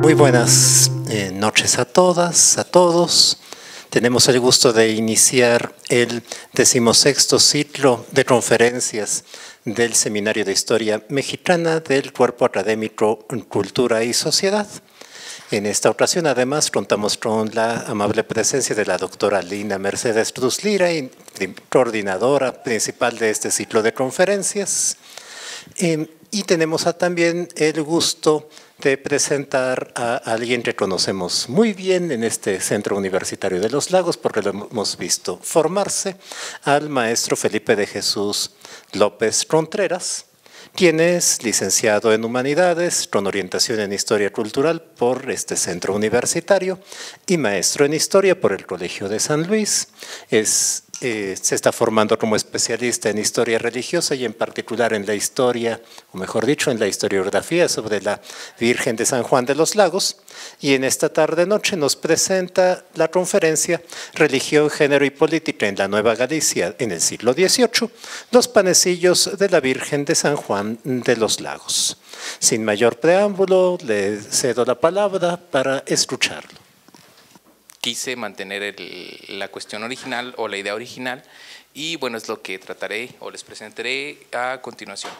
Muy buenas eh, noches a todas, a todos. Tenemos el gusto de iniciar el decimosexto ciclo de conferencias del Seminario de Historia Mexicana del Cuerpo Académico Cultura y Sociedad. En esta ocasión, además, contamos con la amable presencia de la doctora Lina Mercedes Cruz coordinadora principal de este ciclo de conferencias. y tenemos también el gusto de presentar a alguien que conocemos muy bien en este Centro Universitario de los Lagos, porque lo hemos visto formarse, al maestro Felipe de Jesús López Contreras, quien es licenciado en Humanidades, con orientación en Historia Cultural por este centro universitario y maestro en Historia por el Colegio de San Luis. Es eh, se está formando como especialista en historia religiosa y en particular en la historia, o mejor dicho, en la historiografía sobre la Virgen de San Juan de los Lagos. Y en esta tarde-noche nos presenta la conferencia Religión, Género y Política en la Nueva Galicia en el siglo XVIII, Los Panecillos de la Virgen de San Juan de los Lagos. Sin mayor preámbulo, le cedo la palabra para escucharlo quise mantener la cuestión original o la idea original y bueno, es lo que trataré o les presentaré a continuación.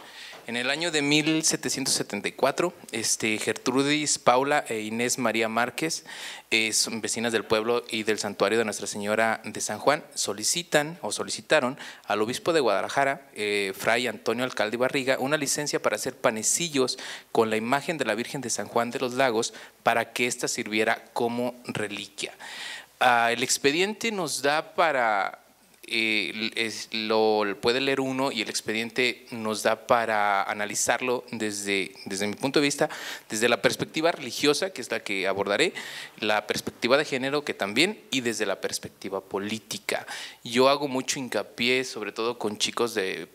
En el año de 1774, este, Gertrudis Paula e Inés María Márquez, eh, vecinas del pueblo y del santuario de Nuestra Señora de San Juan, solicitan o solicitaron al obispo de Guadalajara, eh, Fray Antonio Alcalde Barriga, una licencia para hacer panecillos con la imagen de la Virgen de San Juan de los Lagos para que ésta sirviera como reliquia. Ah, el expediente nos da para eh, es, lo puede leer uno y el expediente nos da para analizarlo desde, desde mi punto de vista, desde la perspectiva religiosa, que es la que abordaré, la perspectiva de género que también, y desde la perspectiva política. Yo hago mucho hincapié, sobre todo con chicos de eh,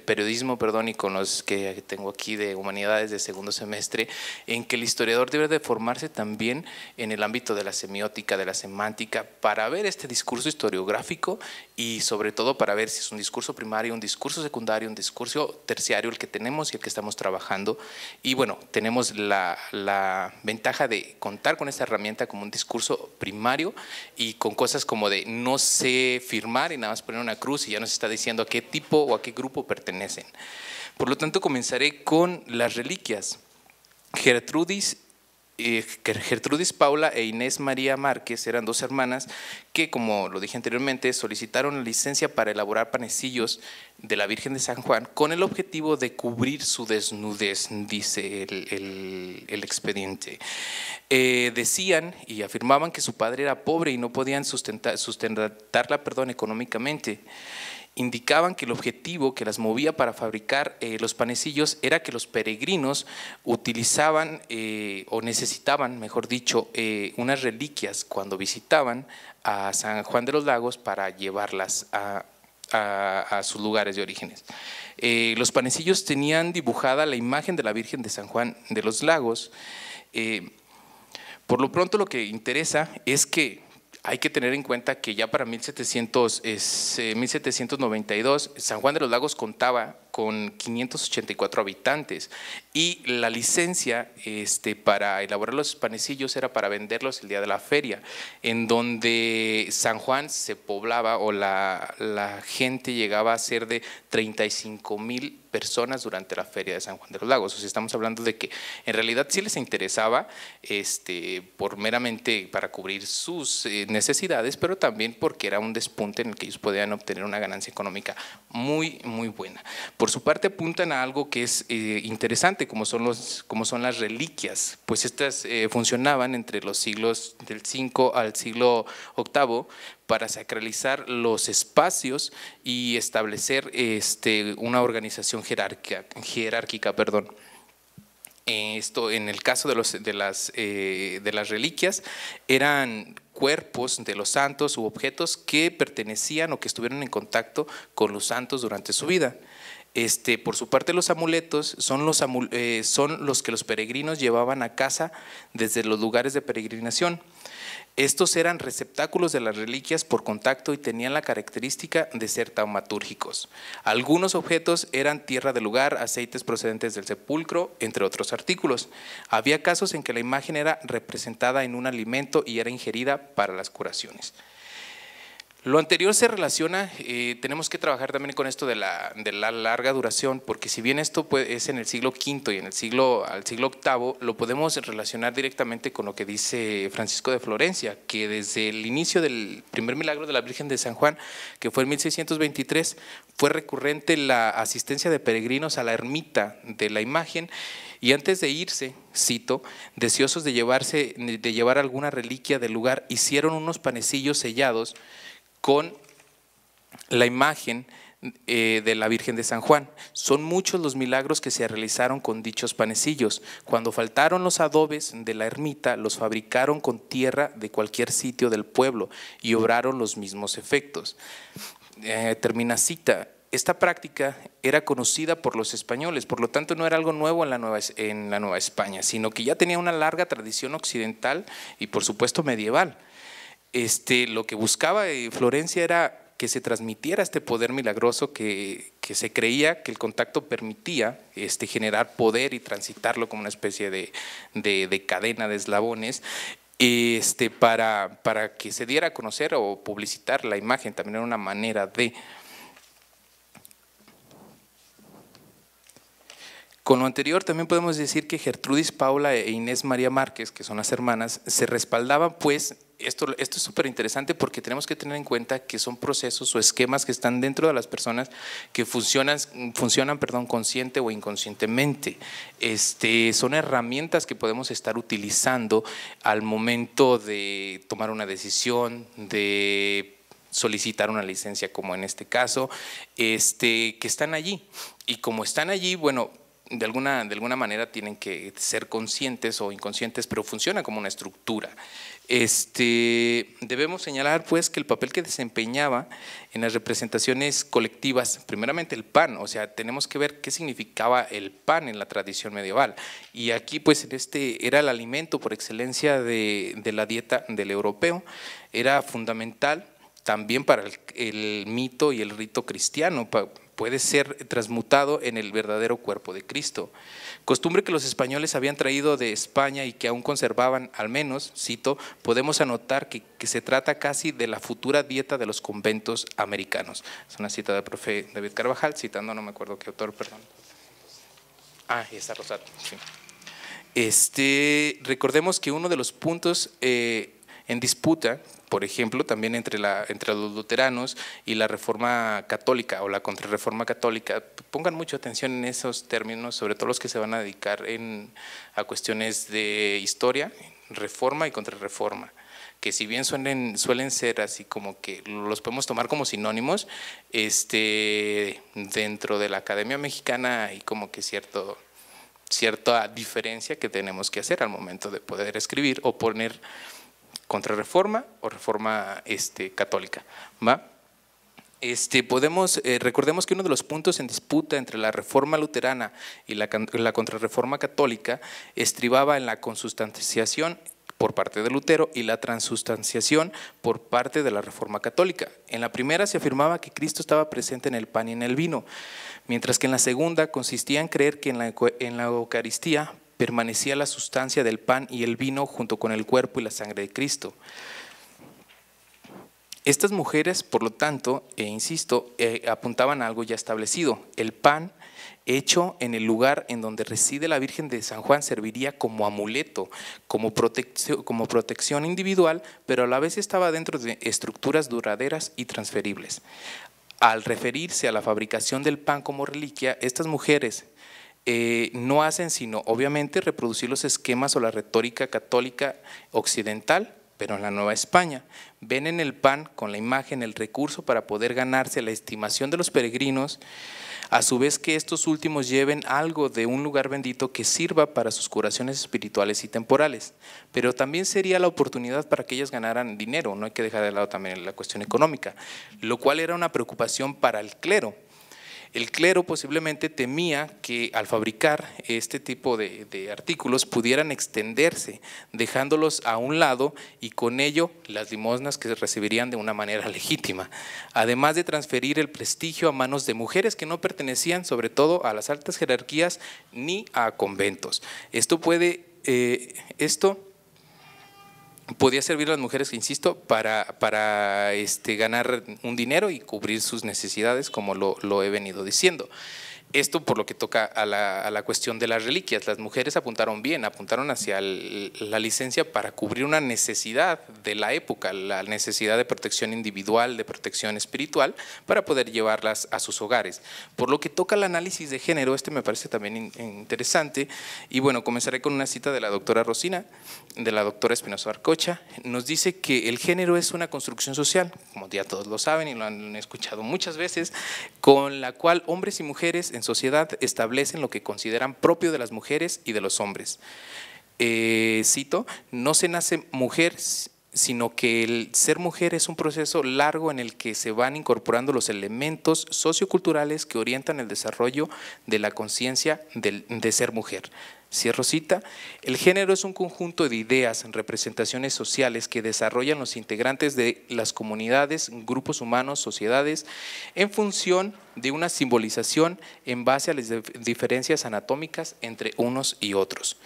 periodismo perdón, y con los que tengo aquí de humanidades de segundo semestre, en que el historiador debe de formarse también en el ámbito de la semiótica, de la semántica, para ver este discurso historiográfico y sobre todo para ver si es un discurso primario, un discurso secundario, un discurso terciario el que tenemos y el que estamos trabajando. Y bueno, tenemos la, ventaja de contar con esta herramienta como un discurso primario y con cosas como de no sé firmar y nada más poner una cruz y ya nos está diciendo a qué tipo o a qué grupo pertenecen. Por lo tanto, comenzaré con las reliquias. Gertrudis eh, Gertrudis Paula e Inés María Márquez eran dos hermanas que, como lo dije anteriormente, solicitaron la licencia para elaborar panecillos de la Virgen de San Juan con el objetivo de cubrir su desnudez, dice el, expediente. Eh, decían y afirmaban que su padre era pobre y no podían sustentar, sustentarla perdón, económicamente indicaban que el objetivo que las movía para fabricar eh, los panecillos era que los peregrinos utilizaban eh, o necesitaban, mejor dicho, eh, unas reliquias cuando visitaban a San Juan de los Lagos para llevarlas a, a sus lugares de orígenes. los panecillos tenían dibujada la imagen de la Virgen de San Juan de los Lagos. por lo pronto lo que interesa es que hay que tener en cuenta que ya para 1700, es, 1792 eh, San Juan de los Lagos contaba con 584 habitantes y la licencia este, para elaborar los panecillos era para venderlos el día de la feria, en donde San Juan se poblaba o la, gente llegaba a ser de 35 mil personas durante la feria de San Juan de los Lagos. O estamos hablando de que en realidad sí les interesaba este, por meramente para cubrir sus eh, necesidades, pero también porque era un despunte en el que ellos podían obtener una ganancia económica muy, muy buena. Por su parte apuntan a algo que es eh, interesante, como son, los, como son las reliquias, pues estas eh, funcionaban entre los siglos del V al siglo VIII para sacralizar los espacios y establecer este, una organización jerárquica, jerárquica perdón. esto en el caso de, los, de, las, eh, de las reliquias eran cuerpos de los santos u objetos que pertenecían o que estuvieron en contacto con los santos durante su vida. Este, por su parte, los amuletos eh, son los, que los peregrinos llevaban a casa desde los lugares de peregrinación. Estos eran receptáculos de las reliquias por contacto y tenían la característica de ser taumatúrgicos. Algunos objetos eran tierra del lugar, aceites procedentes del sepulcro, entre otros artículos. Había casos en que la imagen era representada en un alimento y era ingerida para las curaciones. Lo anterior se relaciona, eh, tenemos que trabajar también con esto de la, larga duración, porque si bien esto es en el siglo V y en el siglo, al siglo VIII, lo podemos relacionar directamente con lo que dice Francisco de Florencia, que desde el inicio del primer milagro de la Virgen de San Juan, que fue en 1623, fue recurrente la asistencia de peregrinos a la ermita de la imagen y antes de irse, cito, deseosos de, llevarse, de llevar alguna reliquia del lugar, hicieron unos panecillos sellados con la imagen eh, de la Virgen de San Juan. Son muchos los milagros que se realizaron con dichos panecillos. Cuando faltaron los adobes de la ermita, los fabricaron con tierra de cualquier sitio del pueblo y obraron los mismos efectos. Eh, termina cita. Esta práctica era conocida por los españoles, por lo tanto no era algo nuevo en la Nueva España, sino que ya tenía una larga tradición occidental y por supuesto medieval. Este, lo que buscaba eh, Florencia era que se transmitiera este poder milagroso que, se creía que el contacto permitía este, generar poder y transitarlo como una especie de, cadena de eslabones este, para, que se diera a conocer o publicitar la imagen, también era una manera de… Con lo anterior también podemos decir que Gertrudis Paula e Inés María Márquez, que son las hermanas, se respaldaban pues esto, es súper interesante porque tenemos que tener en cuenta que son procesos o esquemas que están dentro de las personas que funcionan, funcionan perdón, consciente o inconscientemente. Este, son herramientas que podemos estar utilizando al momento de tomar una decisión, de solicitar una licencia como en este caso, este, que están allí. Y como están allí, bueno, de alguna, de alguna manera tienen que ser conscientes o inconscientes, pero funciona como una estructura. Este, debemos señalar pues que el papel que desempeñaba en las representaciones colectivas, primeramente el pan, o sea, tenemos que ver qué significaba el pan en la tradición medieval. Y aquí pues este era el alimento por excelencia de, la dieta del europeo, era fundamental también para el, mito y el rito cristiano, puede ser transmutado en el verdadero cuerpo de Cristo. Costumbre que los españoles habían traído de España y que aún conservaban, al menos, cito, podemos anotar que, se trata casi de la futura dieta de los conventos americanos. Es una cita del profe David Carvajal, citando, no me acuerdo qué autor, perdón. Ah, y está Este, recordemos que uno de los puntos eh, en disputa, por ejemplo, también entre, los luteranos y la reforma católica o la contrarreforma católica. Pongan mucha atención en esos términos, sobre todo los que se van a dedicar a cuestiones de historia, reforma y contrarreforma que si bien suelen, suelen ser así como que los podemos tomar como sinónimos, este, dentro de la Academia Mexicana hay como que cierta diferencia que tenemos que hacer al momento de poder escribir o poner contrarreforma o reforma este, católica. ¿va? Este, podemos, eh, recordemos que uno de los puntos en disputa entre la reforma luterana y la, contrarreforma católica estribaba en la consustanciación por parte de Lutero y la transustanciación por parte de la Reforma Católica. En la primera se afirmaba que Cristo estaba presente en el pan y en el vino, mientras que en la segunda consistía en creer que en la, en la Eucaristía permanecía la sustancia del pan y el vino junto con el cuerpo y la sangre de Cristo. Estas mujeres, por lo tanto, e insisto, eh, apuntaban a algo ya establecido. El pan hecho en el lugar en donde reside la Virgen de San Juan serviría como amuleto, como, como protección individual, pero a la vez estaba dentro de estructuras duraderas y transferibles. Al referirse a la fabricación del pan como reliquia, estas mujeres eh, no hacen sino obviamente reproducir los esquemas o la retórica católica occidental, pero en la Nueva España. Ven en el pan con la imagen el recurso para poder ganarse la estimación de los peregrinos, a su vez que estos últimos lleven algo de un lugar bendito que sirva para sus curaciones espirituales y temporales. Pero también sería la oportunidad para que ellos ganaran dinero, no hay que dejar de lado también la cuestión económica, lo cual era una preocupación para el clero el clero posiblemente temía que al fabricar este tipo de, artículos pudieran extenderse, dejándolos a un lado y con ello las limosnas que se recibirían de una manera legítima, además de transferir el prestigio a manos de mujeres que no pertenecían sobre todo a las altas jerarquías ni a conventos. Esto puede, eh, esto podía servir a las mujeres, insisto, para, este, ganar un dinero y cubrir sus necesidades, como lo he venido diciendo. Esto por lo que toca a la, cuestión de las reliquias. Las mujeres apuntaron bien, apuntaron hacia la licencia para cubrir una necesidad de la época, la necesidad de protección individual, de protección espiritual, para poder llevarlas a sus hogares. Por lo que toca al análisis de género, este me parece también interesante. Y bueno, comenzaré con una cita de la doctora Rosina, de la doctora Espinosa Arcocha. Nos dice que el género es una construcción social, como ya todos lo saben y lo han escuchado muchas veces, con la cual hombres y mujeres en sociedad establecen lo que consideran propio de las mujeres y de los hombres. Eh, cito, no se nace mujer sino que el ser mujer es un proceso largo en el que se van incorporando los elementos socioculturales que orientan el desarrollo de la conciencia de ser mujer. Cierro cita. El género es un conjunto de ideas, representaciones sociales que desarrollan los integrantes de las comunidades, grupos humanos, sociedades, en función de una simbolización en base a las diferencias anatómicas entre unos y otros.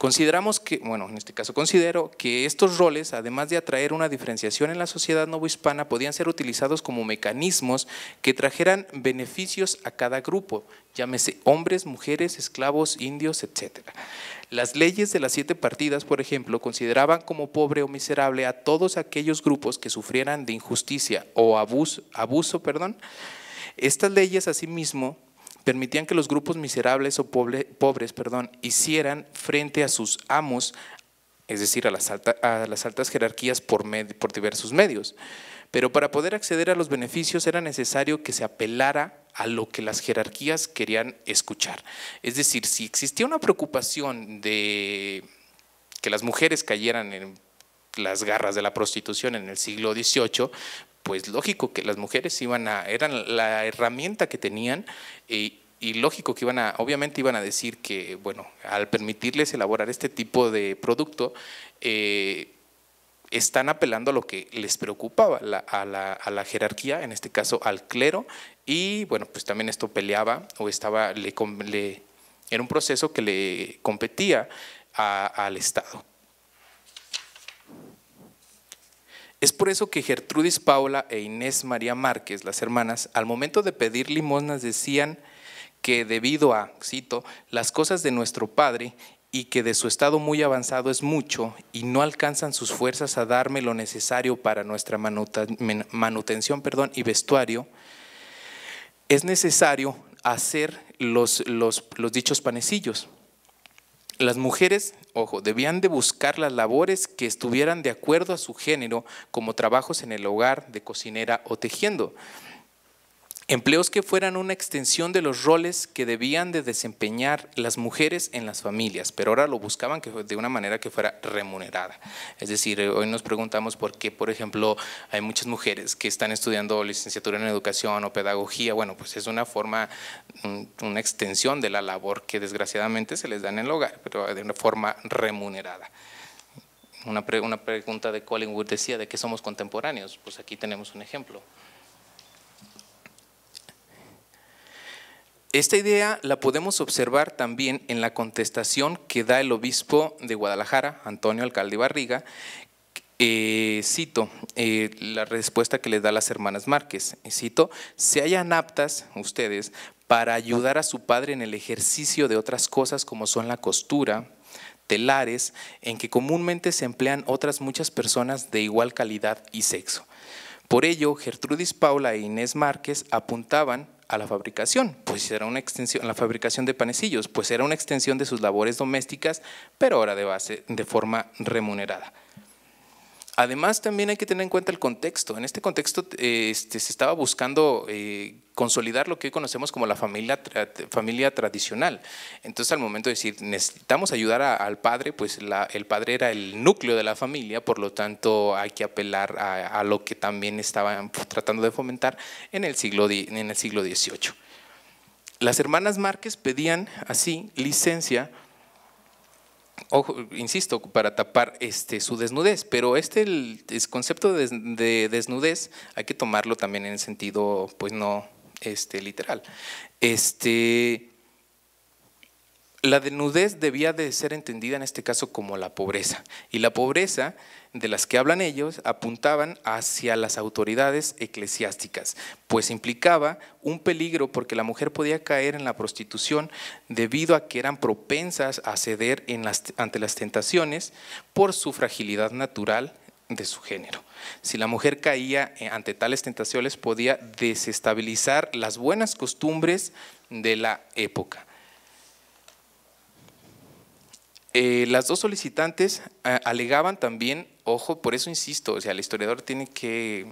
Consideramos que, bueno, en este caso considero que estos roles, además de atraer una diferenciación en la sociedad novohispana, podían ser utilizados como mecanismos que trajeran beneficios a cada grupo, llámese hombres, mujeres, esclavos, indios, etc. Las leyes de las siete partidas, por ejemplo, consideraban como pobre o miserable a todos aquellos grupos que sufrieran de injusticia o abuso, abuso perdón. Estas leyes, asimismo, permitían que los grupos miserables o pobres perdón, hicieran frente a sus amos, es decir, a las, altas jerarquías por, por diversos medios. Pero para poder acceder a los beneficios era necesario que se apelara a lo que las jerarquías querían escuchar. Es decir, si existía una preocupación de que las mujeres cayeran en las garras de la prostitución en el siglo XVIII, pues lógico que las mujeres iban a, eran la herramienta que tenían y, lógico que iban a, obviamente iban a decir que, bueno, al permitirles elaborar este tipo de producto, eh, están apelando a lo que les preocupaba, a, la, a, la, jerarquía, en este caso al clero, y bueno, pues también esto peleaba o estaba, le, era un proceso que le competía al Estado. Es por eso que Gertrudis Paula e Inés María Márquez, las hermanas, al momento de pedir limosnas decían que debido a, cito, las cosas de nuestro Padre y que de su estado muy avanzado es mucho y no alcanzan sus fuerzas a darme lo necesario para nuestra manutención perdón, y vestuario, es necesario hacer los, los dichos panecillos. Las mujeres ojo, debían de buscar las labores que estuvieran de acuerdo a su género, como trabajos en el hogar, de cocinera o tejiendo. Empleos que fueran una extensión de los roles que debían de desempeñar las mujeres en las familias, pero ahora lo buscaban que de una manera que fuera remunerada. Es decir, eh, hoy nos preguntamos por qué, por ejemplo, hay muchas mujeres que están estudiando licenciatura en educación o pedagogía. Bueno, pues es una forma, una extensión de la labor que desgraciadamente se les da en el hogar, pero de una forma remunerada. Una, una pregunta de Collingwood decía de que somos contemporáneos, pues aquí tenemos un ejemplo. Esta idea la podemos observar también en la contestación que da el obispo de Guadalajara, Antonio Alcalde Barriga, eh, cito eh, la respuesta que le da las hermanas Márquez, cito, se hayan aptas ustedes para ayudar a su padre en el ejercicio de otras cosas como son la costura, telares, en que comúnmente se emplean otras muchas personas de igual calidad y sexo. Por ello, Gertrudis Paula e Inés Márquez apuntaban a la fabricación, pues era una extensión, la fabricación de panecillos, pues era una extensión de sus labores domésticas, pero ahora de base, de forma remunerada. Además, también hay que tener en cuenta el contexto. En este contexto eh, este, se estaba buscando eh, consolidar lo que hoy conocemos como la familia, familia tradicional. Entonces, al momento de decir, necesitamos ayudar al padre, pues el padre era el núcleo de la familia, por lo tanto hay que apelar a, lo que también estaban tratando de fomentar en el siglo, en el siglo XVIII. Las hermanas Márquez pedían así licencia ojo, insisto, para tapar este, su desnudez, pero este el, concepto de, de, desnudez hay que tomarlo también en el sentido, pues no, este, literal. Este, la desnudez debía de ser entendida en este caso como la pobreza. Y la pobreza de las que hablan ellos apuntaban hacia las autoridades eclesiásticas, pues implicaba un peligro porque la mujer podía caer en la prostitución debido a que eran propensas a ceder ante las tentaciones por su fragilidad natural de su género. Si la mujer caía eh, ante tales tentaciones, podía desestabilizar las buenas costumbres de la época. Eh, las dos solicitantes eh, alegaban también, ojo, por eso insisto, o sea, el historiador tiene que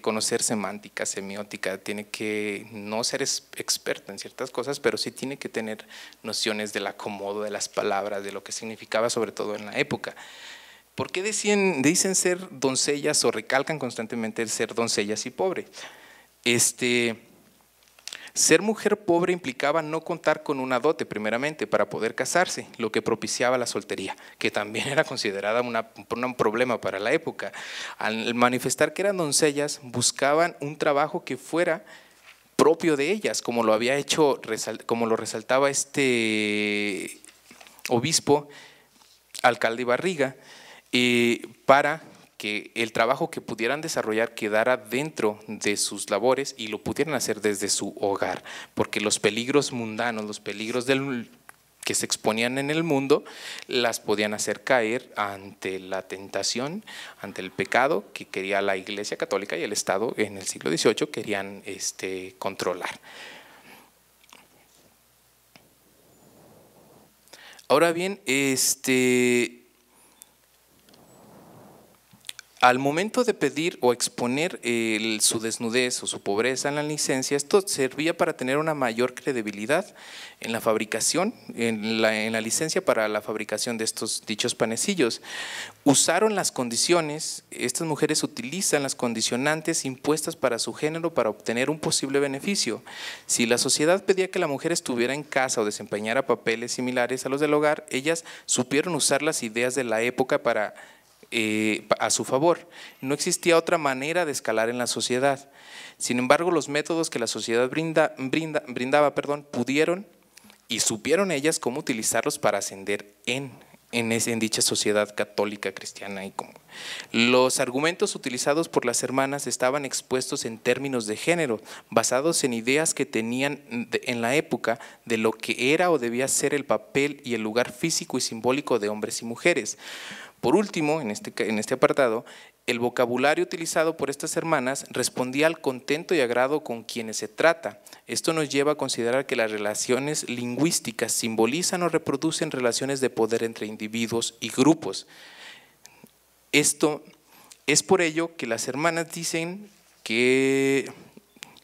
conocer semántica, semiótica, tiene que no ser experto en ciertas cosas, pero sí tiene que tener nociones del acomodo de las palabras, de lo que significaba sobre todo en la época. ¿Por qué dicen ser doncellas o recalcan constantemente el ser doncellas y pobre? Este, ser mujer pobre implicaba no contar con una dote primeramente para poder casarse, lo que propiciaba la soltería, que también era considerada un problema para la época. Al manifestar que eran doncellas, buscaban un trabajo que fuera propio de ellas, como lo había hecho, como lo resaltaba este obispo, alcalde Barriga, para que el trabajo que pudieran desarrollar quedara dentro de sus labores y lo pudieran hacer desde su hogar, porque los peligros mundanos, los peligros del, que se exponían en el mundo, las podían hacer caer ante la tentación, ante el pecado que quería la Iglesia Católica y el Estado en el siglo XVIII querían este, controlar. Ahora bien, este, al momento de pedir o exponer su desnudez o su pobreza en la licencia, esto servía para tener una mayor credibilidad en la fabricación, en la, en la licencia para la fabricación de estos dichos panecillos. Usaron las condiciones, estas mujeres utilizan las condicionantes impuestas para su género para obtener un posible beneficio. Si la sociedad pedía que la mujer estuviera en casa o desempeñara papeles similares a los del hogar, ellas supieron usar las ideas de la época para eh, a su favor. No existía otra manera de escalar en la sociedad. Sin embargo, los métodos que la sociedad brinda, brindaba perdón, pudieron y supieron ellas cómo utilizarlos para ascender en, en, dicha sociedad católica cristiana. Y como. Los argumentos utilizados por las hermanas estaban expuestos en términos de género, basados en ideas que tenían en la época de lo que era o debía ser el papel y el lugar físico y simbólico de hombres y mujeres. Por último, en este, en este apartado, el vocabulario utilizado por estas hermanas respondía al contento y agrado con quienes se trata. Esto nos lleva a considerar que las relaciones lingüísticas simbolizan o reproducen relaciones de poder entre individuos y grupos. Esto es por ello que las hermanas dicen que,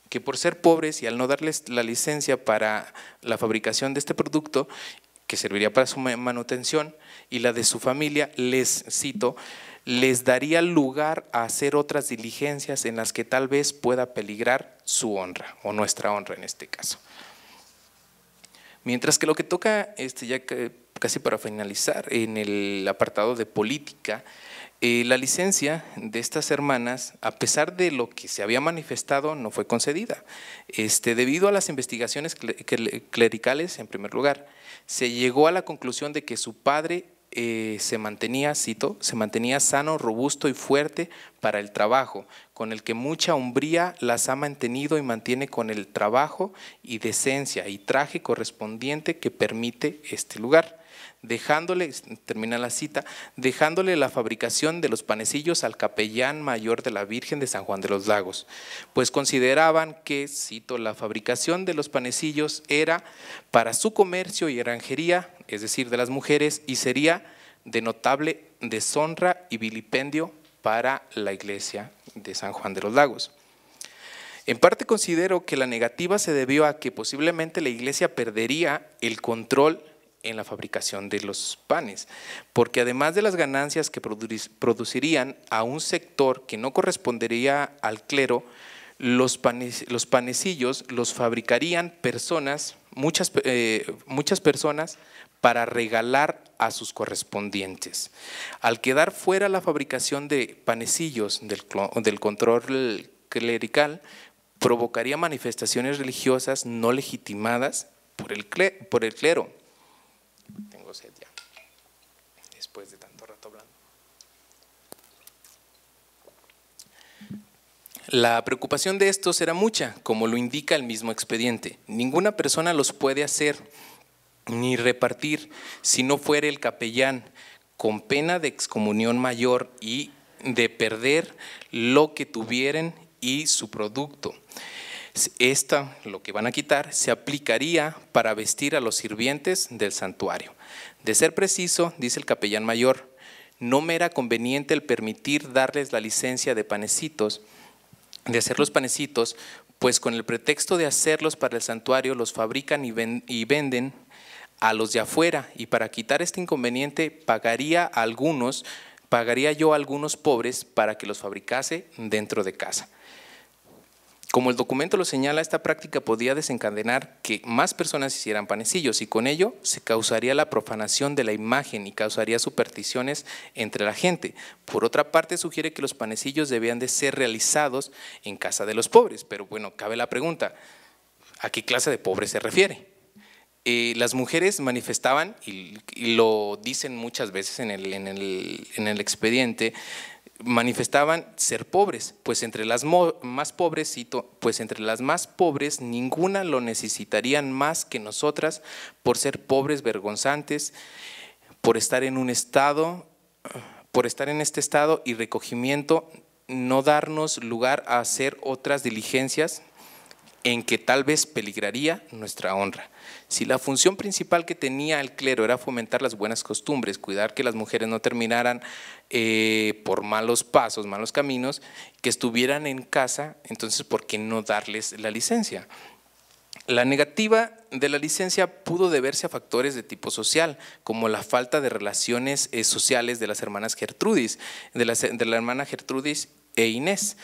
que por ser pobres y al no darles la licencia para la fabricación de este producto, que serviría para su manutención, y la de su familia, les cito, les daría lugar a hacer otras diligencias en las que tal vez pueda peligrar su honra, o nuestra honra en este caso. Mientras que lo que toca, este, ya casi para finalizar, en el apartado de política, eh, la licencia de estas hermanas, a pesar de lo que se había manifestado, no fue concedida, este, debido a las investigaciones clericales en primer lugar se llegó a la conclusión de que su padre eh, se mantenía, se mantenía sano, robusto y fuerte para el trabajo, con el que mucha hombría las ha mantenido y mantiene con el trabajo y decencia y traje correspondiente que permite este lugar dejándole, termina la cita, dejándole la fabricación de los panecillos al capellán mayor de la Virgen de San Juan de los Lagos, pues consideraban que, cito, la fabricación de los panecillos era para su comercio y granjería, es decir, de las mujeres, y sería de notable deshonra y vilipendio para la iglesia de San Juan de los Lagos. En parte considero que la negativa se debió a que posiblemente la iglesia perdería el control en la fabricación de los panes, porque además de las ganancias que producirían a un sector que no correspondería al clero, los, los panecillos los fabricarían personas, muchas, eh, muchas personas, para regalar a sus correspondientes. Al quedar fuera la fabricación de panecillos del, control clerical, provocaría manifestaciones religiosas no legitimadas por el clero Después de tanto rato La preocupación de estos era mucha, como lo indica el mismo expediente. Ninguna persona los puede hacer ni repartir si no fuera el capellán, con pena de excomunión mayor y de perder lo que tuvieren y su producto. Esta, lo que van a quitar, se aplicaría para vestir a los sirvientes del santuario. De ser preciso, dice el capellán mayor, no me era conveniente el permitir darles la licencia de panecitos, de hacer los panecitos, pues con el pretexto de hacerlos para el santuario los fabrican y, venden a los de afuera y para quitar este inconveniente pagaría algunos, pagaría yo a algunos pobres para que los fabricase dentro de casa. Como el documento lo señala, esta práctica podía desencadenar que más personas hicieran panecillos y con ello se causaría la profanación de la imagen y causaría supersticiones entre la gente. Por otra parte, sugiere que los panecillos debían de ser realizados en casa de los pobres, pero bueno, cabe la pregunta, ¿a qué clase de pobre se refiere? Eh, las mujeres manifestaban, y, lo dicen muchas veces en el expediente, manifestaban ser pobres, pues entre las más pobres, pues entre las más pobres ninguna lo necesitarían más que nosotras por ser pobres vergonzantes, por estar en un estado, por estar en este estado y recogimiento, no darnos lugar a hacer otras diligencias en que tal vez peligraría nuestra honra. Si la función principal que tenía el clero era fomentar las buenas costumbres, cuidar que las mujeres no terminaran eh, por malos pasos, malos caminos, que estuvieran en casa, entonces ¿por qué no darles la licencia? La negativa de la licencia pudo deberse a factores de tipo social, como la falta de relaciones eh, sociales de las hermanas Gertrudis, de la hermana Gertrudis e Inés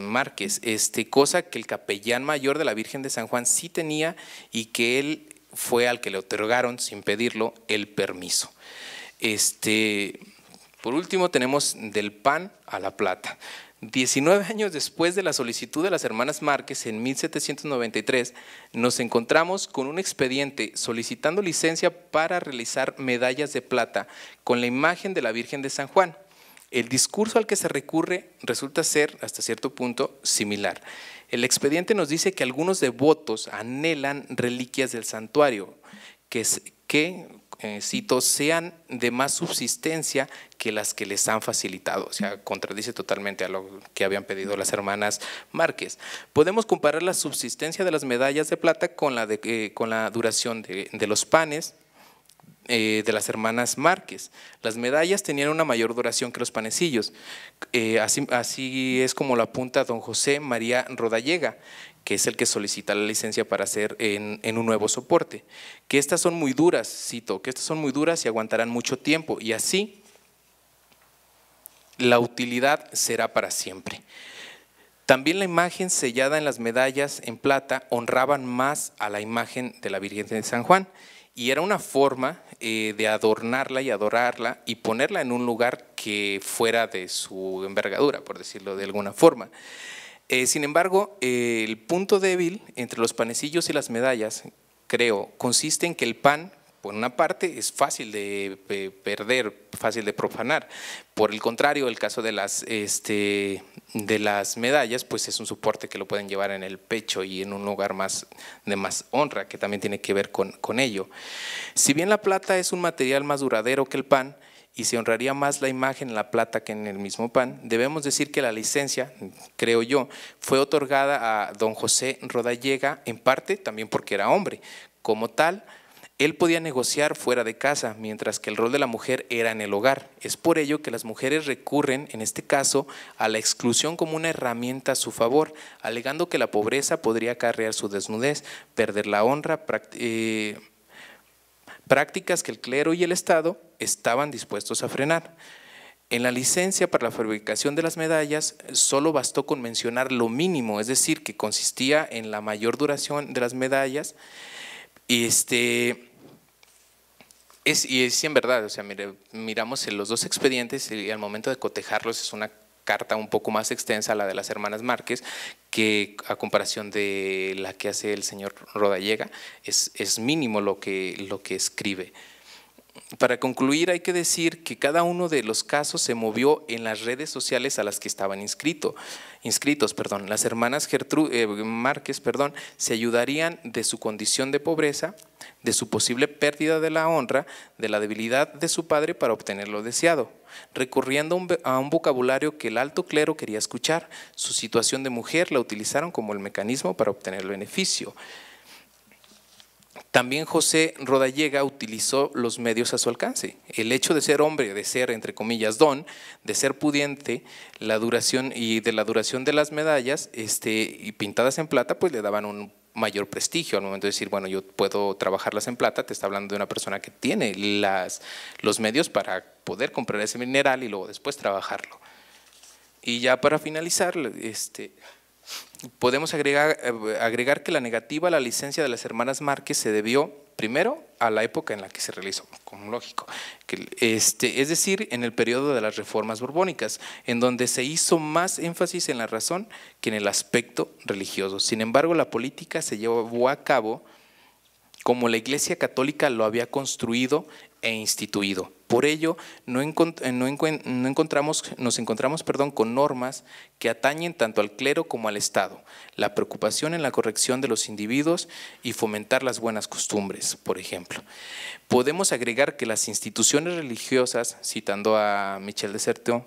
Márquez, este, cosa que el capellán mayor de la Virgen de San Juan sí tenía y que él fue al que le otorgaron, sin pedirlo, el permiso. Este, por último, tenemos del pan a la plata. 19 años después de la solicitud de las hermanas Márquez en 1793, nos encontramos con un expediente solicitando licencia para realizar medallas de plata con la imagen de la Virgen de San Juan el discurso al que se recurre resulta ser, hasta cierto punto, similar. El expediente nos dice que algunos devotos anhelan reliquias del santuario, que, que eh, cito, sean de más subsistencia que las que les han facilitado. O sea, contradice totalmente a lo que habían pedido las hermanas Márquez. Podemos comparar la subsistencia de las medallas de plata con la, eh, con la duración de, de los panes eh, de las hermanas Márquez. Las medallas tenían una mayor duración que los panecillos. Eh, así, es como lo apunta don José María Rodallega, que es el que solicita la licencia para hacer en, en, un nuevo soporte. Que estas son muy duras, cito, que estas son muy duras y aguantarán mucho tiempo. Y así la utilidad será para siempre. También la imagen sellada en las medallas en plata honraban más a la imagen de la Virgen de San Juan. Y era una forma eh, de adornarla y adorarla y ponerla en un lugar que fuera de su envergadura, por decirlo de alguna forma. Eh, sin embargo, eh, el punto débil entre los panecillos y las medallas, creo, consiste en que el pan por una parte es fácil de perder, fácil de profanar. Por el contrario, el caso de las, este, de las medallas, pues es un soporte que lo pueden llevar en el pecho y en un lugar más de más honra, que también tiene que ver con, con ello. Si bien la plata es un material más duradero que el pan, y se honraría más la imagen en la plata que en el mismo pan, debemos decir que la licencia, creo yo, fue otorgada a don José Rodallega en parte también porque era hombre. Como tal, él podía negociar fuera de casa, mientras que el rol de la mujer era en el hogar. Es por ello que las mujeres recurren, en este caso, a la exclusión como una herramienta a su favor, alegando que la pobreza podría acarrear su desnudez, perder la honra, eh, prácticas que el clero y el Estado estaban dispuestos a frenar. En la licencia para la fabricación de las medallas solo bastó con mencionar lo mínimo, es decir, que consistía en la mayor duración de las medallas, y este. Es, y es en verdad, o sea, miramos en los dos expedientes y al momento de cotejarlos es una carta un poco más extensa, la de las hermanas Márquez, que a comparación de la que hace el señor Rodallega, es, es mínimo lo que, lo que escribe. Para concluir, hay que decir que cada uno de los casos se movió en las redes sociales a las que estaban inscritos inscritos, perdón, las hermanas Gertru, eh, Márquez perdón, se ayudarían de su condición de pobreza, de su posible pérdida de la honra, de la debilidad de su padre para obtener lo deseado, recurriendo a un vocabulario que el alto clero quería escuchar. Su situación de mujer la utilizaron como el mecanismo para obtener el beneficio. También José Rodallega utilizó los medios a su alcance. El hecho de ser hombre, de ser, entre comillas, don, de ser pudiente, la duración y de la duración de las medallas este, y pintadas en plata, pues le daban un mayor prestigio al momento de decir, bueno, yo puedo trabajarlas en plata, te está hablando de una persona que tiene las, los medios para poder comprar ese mineral y luego después trabajarlo. Y ya para finalizar, este, podemos eh, agregar, que la negativa a la licencia de las hermanas Márquez se debió primero a la época en la que se realizó, como lógico, que este, es decir, en el periodo de las reformas borbónicas, en donde se hizo más énfasis en la razón que en el aspecto religioso. Sin embargo, la política se llevó a cabo como la Iglesia Católica lo había construido e instituido. Por ello, eh, no, encontramos, nos encontramos perdón, con normas que atañen tanto al clero como al Estado, la preocupación en la corrección de los individuos y fomentar las buenas costumbres, por ejemplo. Podemos agregar que las instituciones religiosas, citando a Michel de Certeau,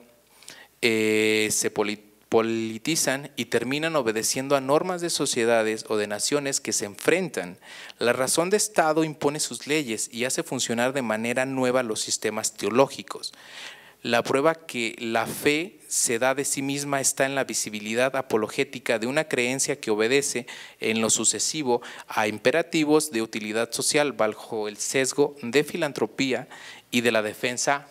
eh, se politizan politizan y terminan obedeciendo a normas de sociedades o de naciones que se enfrentan. La razón de Estado impone sus leyes y hace funcionar de manera nueva los sistemas teológicos. La prueba que la fe se da de sí misma está en la visibilidad apologética de una creencia que obedece en lo sucesivo a imperativos de utilidad social bajo el sesgo de filantropía y de la defensa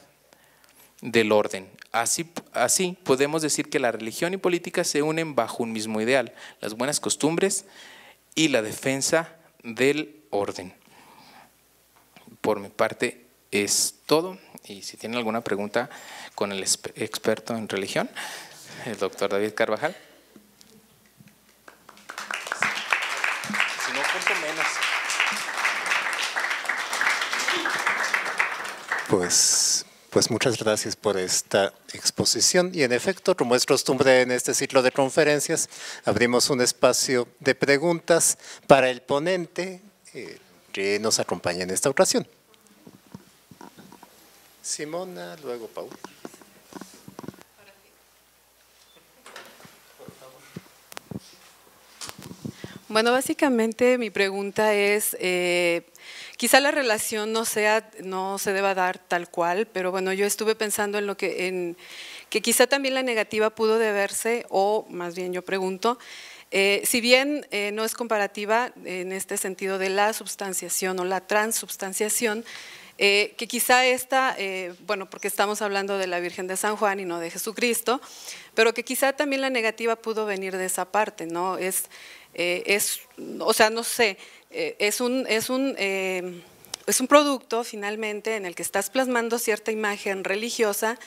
del orden. Así, así podemos decir que la religión y política se unen bajo un mismo ideal, las buenas costumbres y la defensa del orden. Por mi parte es todo y si tienen alguna pregunta con el experto en religión, el doctor David Carvajal. Pues pues muchas gracias por esta exposición y en efecto, como es costumbre en este ciclo de conferencias, abrimos un espacio de preguntas para el ponente eh, que nos acompaña en esta ocasión. Simona, luego Paul. Bueno, básicamente mi pregunta es, eh, Quizá la relación no sea, no se deba dar tal cual, pero bueno, yo estuve pensando en lo que, en, que quizá también la negativa pudo deberse, o más bien yo pregunto, eh, si bien eh, no es comparativa en este sentido de la substanciación o la transubstanciación, eh, que quizá esta, bueno, porque estamos hablando de la Virgen de San Juan y no de Jesucristo, pero que quizá también la negativa pudo venir de esa parte, ¿no? Es, es o sea, no sé, eh, es un, es un, eh, es un producto finalmente en el que estás plasmando cierta imagen religiosa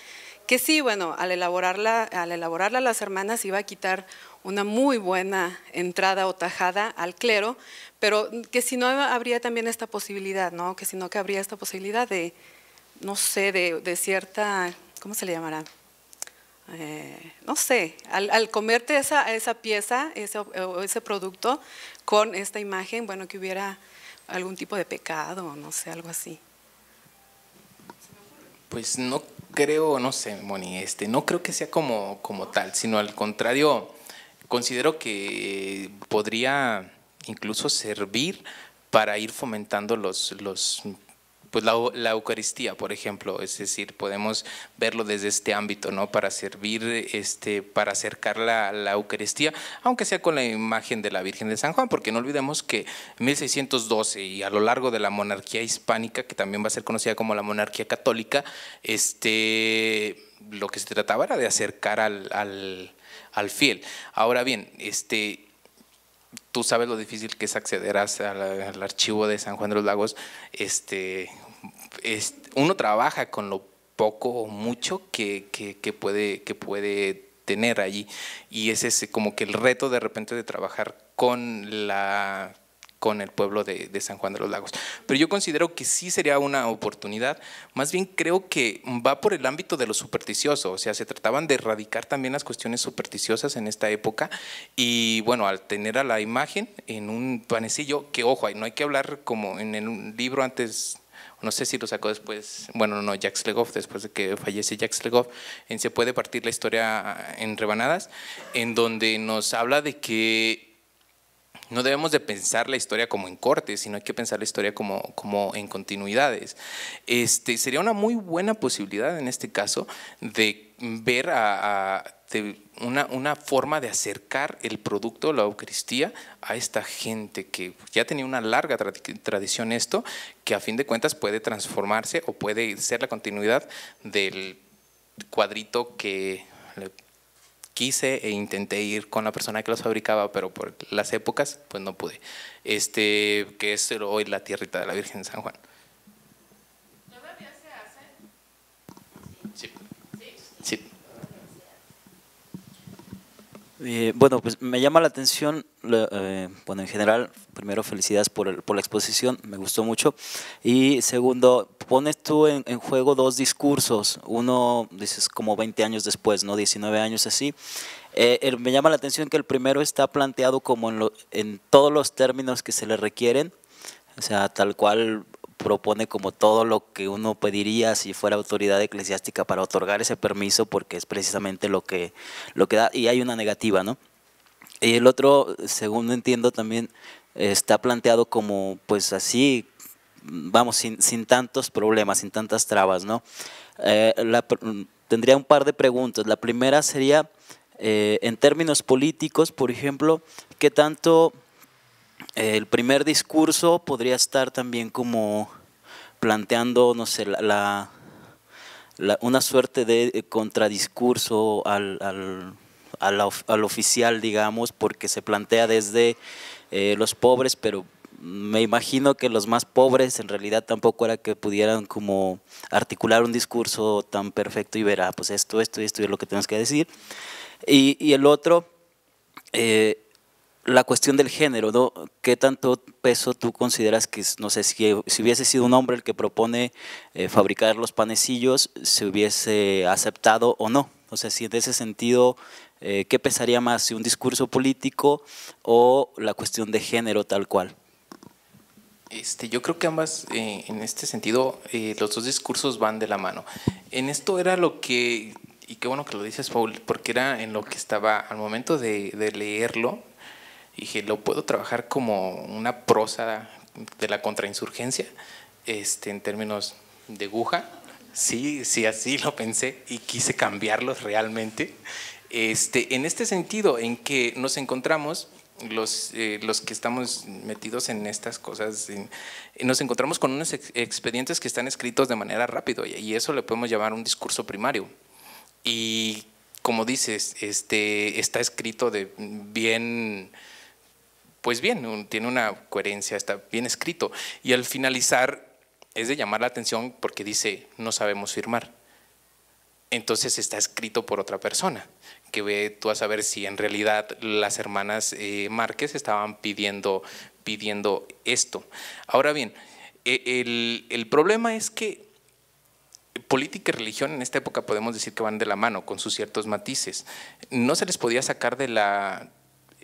que sí, bueno, al elaborarla, al elaborarla las hermanas iba a quitar una muy buena entrada o tajada al clero, pero que si no habría también esta posibilidad, ¿no? Que si no que habría esta posibilidad de, no sé, de cierta, ¿cómo se le llamará? Eh, no sé, al, comerte esa, esa pieza ese, o ese producto con esta imagen, bueno, que hubiera algún tipo de pecado, no sé, algo así. Pues no creo, no sé, Moni, este, no creo que sea como, como tal, sino al contrario, considero que podría incluso servir para ir fomentando los, los pues la, Eucaristía, por ejemplo, es decir, podemos verlo desde este ámbito, ¿no? Para servir, este, para acercar la, la, Eucaristía, aunque sea con la imagen de la Virgen de San Juan, porque no olvidemos que en 1612 y a lo largo de la monarquía hispánica, que también va a ser conocida como la monarquía católica, este, lo que se trataba era de acercar al, al fiel. Ahora bien, este, tú sabes lo difícil que es acceder al, archivo de San Juan de los Lagos. Este, uno trabaja con lo poco o mucho que, puede, que puede tener allí. Y ese es como que el reto de repente de trabajar con la con el pueblo de, San Juan de los Lagos. Pero yo considero que sí sería una oportunidad, más bien creo que va por el ámbito de lo supersticioso, o sea, se trataban de erradicar también las cuestiones supersticiosas en esta época y bueno, al tener a la imagen en un panecillo, que ojo, no hay que hablar como en el libro antes no sé si lo sacó después, bueno, no, Jack Slegoff, después de que fallece Jack Slegoff, en Se puede partir la historia en rebanadas, en donde nos habla de que no debemos de pensar la historia como en cortes, sino hay que pensar la historia como, como en continuidades. Este, sería una muy buena posibilidad en este caso de ver a, una, forma de acercar el producto, la Eucaristía, a esta gente que ya tenía una larga tradición esto, que a fin de cuentas puede transformarse o puede ser la continuidad del cuadrito que quise e intenté ir con la persona que los fabricaba, pero por las épocas, pues no pude. Este, que es hoy la tierrita de la Virgen de San Juan. hace? Sí. sí. Eh, bueno, pues me llama la atención eh, bueno, en general, primero felicidades por, por, la exposición, me gustó mucho. Y segundo, pones tú en, juego dos discursos, uno dices como 20 años después, ¿no? 19 años así. Eh, me llama la atención que el primero está planteado como en, en todos los términos que se le requieren, o sea, tal cual propone como todo lo que uno pediría si fuera autoridad eclesiástica para otorgar ese permiso, porque es precisamente lo que, lo que da, y hay una negativa, ¿no? Y el otro, según entiendo, también está planteado como, pues así, vamos, sin, tantos problemas, sin tantas trabas, ¿no? Eh, tendría un par de preguntas. La primera sería, eh, en términos políticos, por ejemplo, ¿qué tanto eh, el primer discurso podría estar también como planteando, no sé, una suerte de contradiscurso al al, al oficial, digamos, porque se plantea desde eh, los pobres, pero me imagino que los más pobres en realidad tampoco era que pudieran como articular un discurso tan perfecto y ver, ah, pues esto, esto, y esto es lo que tenemos que decir. Y, y el otro, eh, la cuestión del género, ¿no? ¿Qué tanto peso tú consideras que, no sé, si, si hubiese sido un hombre el que propone eh, fabricar los panecillos, se hubiese aceptado o no? O sea, si en ese sentido eh, ¿Qué pesaría más, si un discurso político o la cuestión de género tal cual? Este, yo creo que ambas, eh, en este sentido, eh, los dos discursos van de la mano. En esto era lo que, y qué bueno que lo dices, Paul, porque era en lo que estaba al momento de, de leerlo, dije, lo puedo trabajar como una prosa de la contrainsurgencia, este, en términos de aguja. Sí, sí, así lo pensé y quise cambiarlos realmente. Este, en este sentido en que nos encontramos, los, eh, que estamos metidos en estas cosas, eh, nos encontramos con unos expedientes que están escritos de manera rápida y, eso le podemos llamar un discurso primario. Y como dices, este, está escrito de bien, pues bien, tiene una coherencia, está bien escrito. Y al finalizar es de llamar la atención porque dice, no sabemos firmar. Entonces está escrito por otra persona que ve tú a saber si en realidad las hermanas eh, Márquez estaban pidiendo, pidiendo esto. Ahora bien, e, el, problema es que política y religión en esta época podemos decir que van de la mano, con sus ciertos matices. No se les podía sacar de la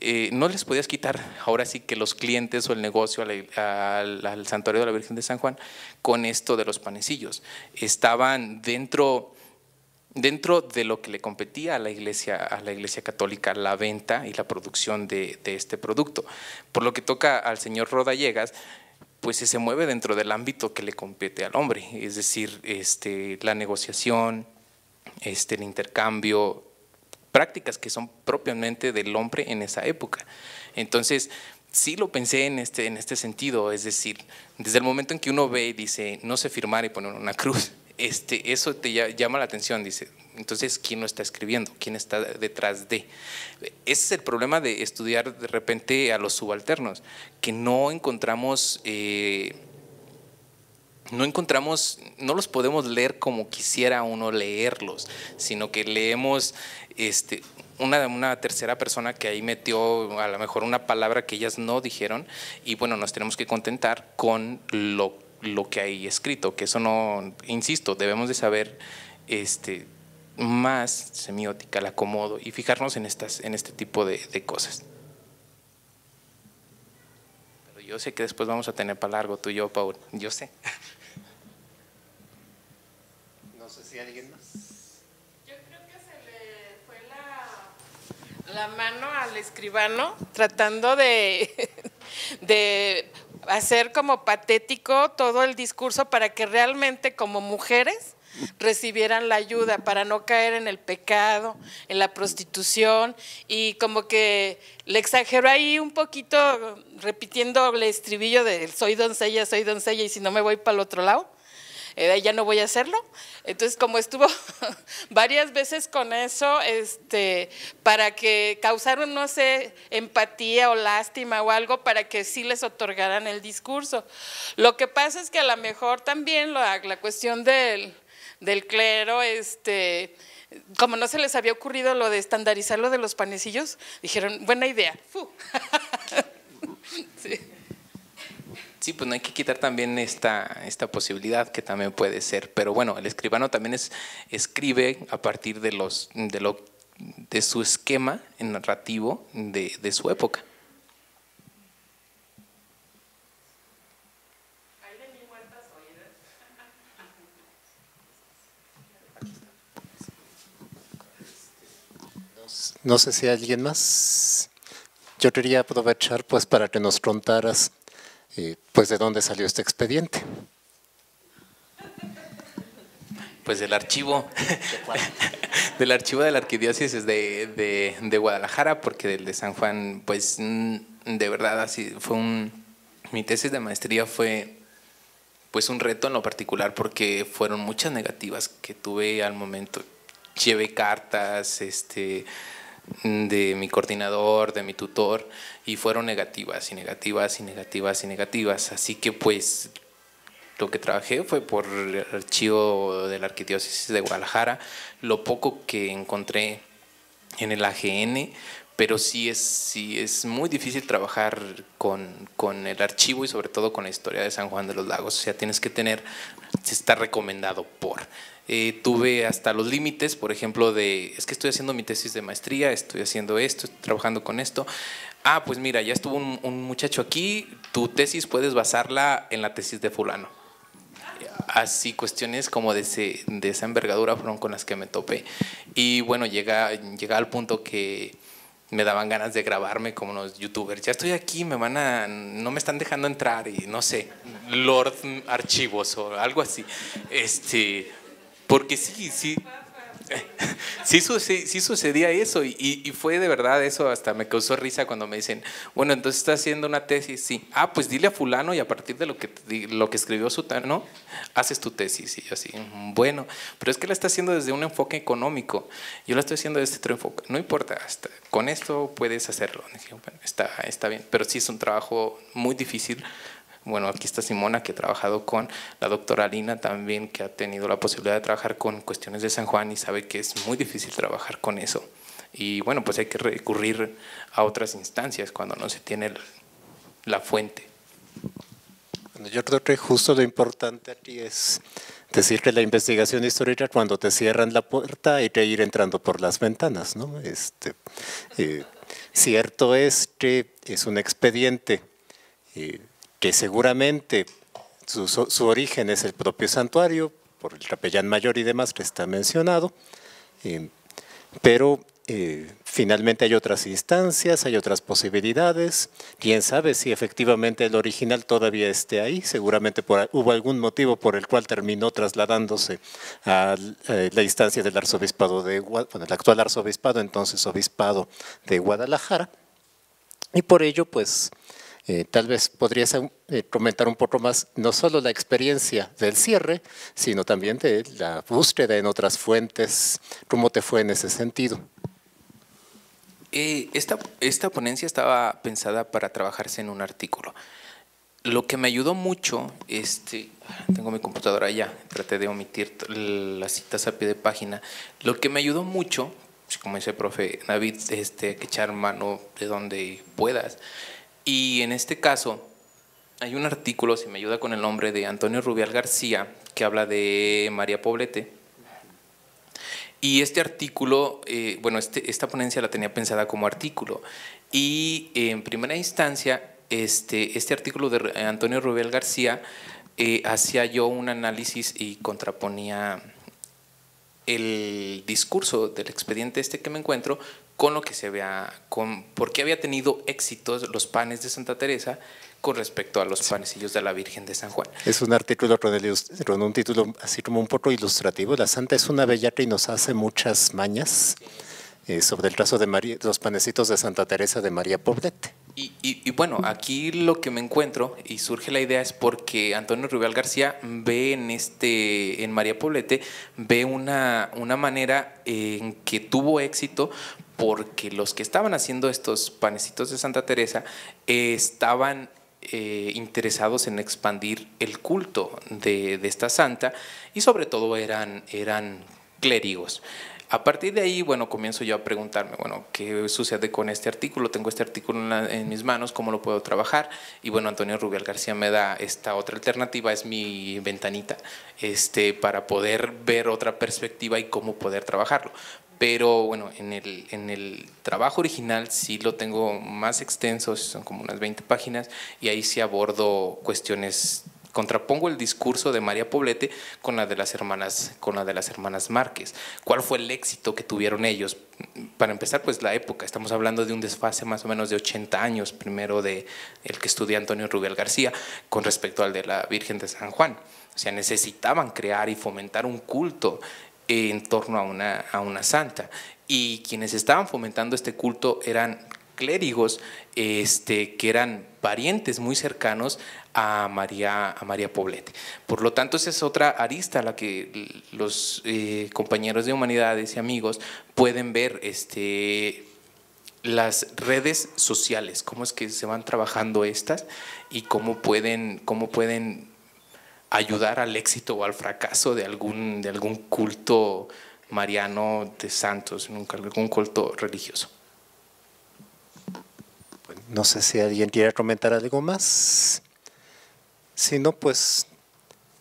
eh, no les podías quitar ahora sí que los clientes o el negocio al, santuario de la Virgen de San Juan con esto de los panecillos. Estaban dentro dentro de lo que le competía a la Iglesia, a la iglesia Católica la venta y la producción de, este producto. Por lo que toca al señor Rodallegas, pues se mueve dentro del ámbito que le compete al hombre, es decir, este, la negociación, este, el intercambio, prácticas que son propiamente del hombre en esa época. Entonces, sí lo pensé en este, en este sentido, es decir, desde el momento en que uno ve y dice, no se firmar y poner una cruz, este, eso te llama la atención, dice. Entonces, ¿quién lo está escribiendo? ¿Quién está detrás de? Ese es el problema de estudiar de repente a los subalternos, que no encontramos, eh, no encontramos, no los podemos leer como quisiera uno leerlos, sino que leemos este, una, una tercera persona que ahí metió a lo mejor una palabra que ellas no dijeron y bueno, nos tenemos que contentar con lo que lo que hay escrito, que eso no, insisto, debemos de saber este, más semiótica, la acomodo y fijarnos en, estas, en este tipo de, cosas. Pero yo sé que después vamos a tener para largo tú y yo, Paul, yo sé. No sé si alguien más. Yo creo que se le fue la, la mano al escribano tratando de, de hacer como patético todo el discurso para que realmente como mujeres recibieran la ayuda para no caer en el pecado, en la prostitución y como que le exagero ahí un poquito repitiendo el estribillo de soy doncella, soy doncella y si no me voy para el otro lado. Eh, ya no voy a hacerlo. Entonces, como estuvo varias veces con eso, este, para que causaron, no sé, empatía o lástima o algo, para que sí les otorgaran el discurso. Lo que pasa es que a lo mejor también la, la cuestión del, del clero, este, como no se les había ocurrido lo de estandarizar lo de los panecillos, dijeron, buena idea. sí. Sí, pues no hay que quitar también esta, esta posibilidad que también puede ser. Pero bueno, el escribano también es, escribe a partir de, los, de, lo, de su esquema narrativo de, su época. No sé si hay alguien más. Yo quería aprovechar pues para que nos contaras eh, pues de dónde salió este expediente. Pues del archivo, del archivo de la arquidiócesis de, de, Guadalajara, porque del de San Juan, pues mm, de verdad así fue un, mi tesis de maestría fue pues un reto en lo particular porque fueron muchas negativas que tuve al momento. Llevé cartas, este, de mi coordinador, de mi tutor, y fueron negativas y negativas y negativas y negativas. Así que pues lo que trabajé fue por el archivo de la Arquidiócesis de Guadalajara, lo poco que encontré en el AGN, pero sí es, sí es muy difícil trabajar con, el archivo y sobre todo con la historia de San Juan de los Lagos. O sea, tienes que tener, está recomendado por eh, tuve hasta los límites, por ejemplo, de, es que estoy haciendo mi tesis de maestría, estoy haciendo esto, estoy trabajando con esto. Ah, pues mira, ya estuvo un, muchacho aquí, tu tesis puedes basarla en la tesis de fulano. Así cuestiones como de, ese, de esa envergadura fueron con las que me topé. Y bueno, llega, llega al punto que me daban ganas de grabarme como unos youtubers. Ya estoy aquí, me van a, no me están dejando entrar y no sé, Lord Archivos o algo así. Este, porque sí, sí. Sí, sí, sucedía eso y, fue de verdad eso, hasta me causó risa cuando me dicen, bueno, entonces estás haciendo una tesis, sí, ah, pues dile a fulano y a partir de lo que, lo que escribió Sutano, haces tu tesis y yo así, mm, bueno, pero es que la está haciendo desde un enfoque económico, yo la estoy haciendo desde otro enfoque, no importa, con esto puedes hacerlo, está, está bien, pero sí es un trabajo muy difícil bueno, aquí está Simona, que ha trabajado con la doctora Lina también, que ha tenido la posibilidad de trabajar con cuestiones de San Juan y sabe que es muy difícil trabajar con eso. Y bueno, pues hay que recurrir a otras instancias cuando no se tiene la fuente. Bueno, yo creo que justo lo importante aquí es decir que la investigación histórica cuando te cierran la puerta hay que ir entrando por las ventanas. ¿no? Este, eh, cierto es que es un expediente. Eh, que seguramente su, origen es el propio santuario, por el capellán mayor y demás que está mencionado, eh, pero eh, finalmente hay otras instancias, hay otras posibilidades, quién sabe si efectivamente el original todavía esté ahí, seguramente hubo algún motivo por el cual terminó trasladándose a, eh, la instancia del arzobispado de, bueno, el actual arzobispado, entonces obispado de Guadalajara, y por ello pues eh, tal vez podrías eh, comentar un poco más, no solo la experiencia del cierre, sino también de la búsqueda en otras fuentes, cómo te fue en ese sentido. Eh, esta, esta ponencia estaba pensada para trabajarse en un artículo. Lo que me ayudó mucho, este, tengo mi computadora allá, traté de omitir las citas a pie de página. Lo que me ayudó mucho, como dice el profe David, este, que echar mano de donde puedas, y en este caso, hay un artículo, si me ayuda con el nombre, de Antonio Rubial García, que habla de María Poblete. Y este artículo, eh, bueno, este, esta ponencia la tenía pensada como artículo. Y eh, en primera instancia, este, este artículo de Antonio Rubial García eh, hacía yo un análisis y contraponía el discurso del expediente este que me encuentro con lo que se vea, con por qué había tenido éxitos los panes de Santa Teresa con respecto a los panecillos de la Virgen de San Juan. Es un artículo con un título así como un poco ilustrativo. La Santa es una bellaca y nos hace muchas mañas eh, sobre el trazo de María, los panecitos de Santa Teresa de María Poblete. Y, bueno, aquí lo que me encuentro y surge la idea es porque Antonio Rubial García ve en este, en María Poblete, ve una, una manera en que tuvo éxito porque los que estaban haciendo estos panecitos de Santa Teresa eh, estaban eh, interesados en expandir el culto de, esta santa y sobre todo eran, eran clérigos. A partir de ahí, bueno, comienzo yo a preguntarme, bueno, ¿qué sucede con este artículo? Tengo este artículo en, mis manos, ¿cómo lo puedo trabajar? Y bueno, Antonio Rubial García me da esta otra alternativa, es mi ventanita, este, para poder ver otra perspectiva y cómo poder trabajarlo pero bueno, en el, en el trabajo original sí lo tengo más extenso, son como unas 20 páginas, y ahí sí abordo cuestiones, contrapongo el discurso de María Poblete con la de las hermanas, con la de las hermanas Márquez. ¿Cuál fue el éxito que tuvieron ellos? Para empezar, pues la época, estamos hablando de un desfase más o menos de 80 años, primero de el que estudia Antonio Rubial García, con respecto al de la Virgen de San Juan. O sea, necesitaban crear y fomentar un culto en torno a una, a una santa. Y quienes estaban fomentando este culto eran clérigos este, que eran parientes muy cercanos a María, a María Poblete. Por lo tanto, esa es otra arista a la que los eh, compañeros de humanidades y amigos pueden ver este, las redes sociales, cómo es que se van trabajando estas y cómo pueden, cómo pueden ayudar al éxito o al fracaso de algún, de algún culto mariano de santos, nunca algún culto religioso. No sé si alguien quiere comentar algo más. Si no, pues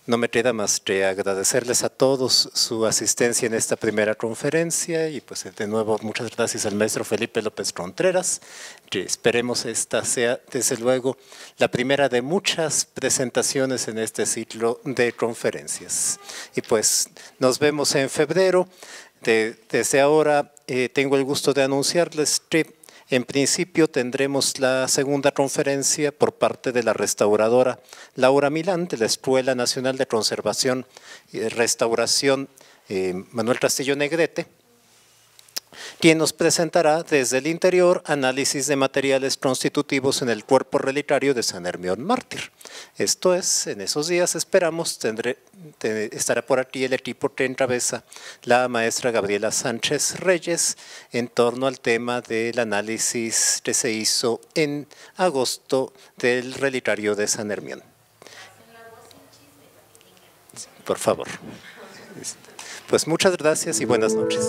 no me queda más que agradecerles a todos su asistencia en esta primera conferencia y pues de nuevo muchas gracias al maestro Felipe López Contreras, que esperemos esta sea desde luego la primera de muchas presentaciones en este ciclo de conferencias. Y pues nos vemos en febrero. desde ahora eh, tengo el gusto de anunciarles que en principio tendremos la segunda conferencia por parte de la restauradora Laura Milán de la Escuela Nacional de Conservación y Restauración eh, Manuel Castillo Negrete, quien nos presentará desde el interior análisis de materiales constitutivos en el cuerpo relicario de San Hermión Mártir. Esto es, en esos días esperamos, estará por aquí el equipo que encabeza la maestra Gabriela Sánchez Reyes en torno al tema del análisis que se hizo en agosto del relicario de San Hermión. Por favor. Pues muchas gracias y buenas noches.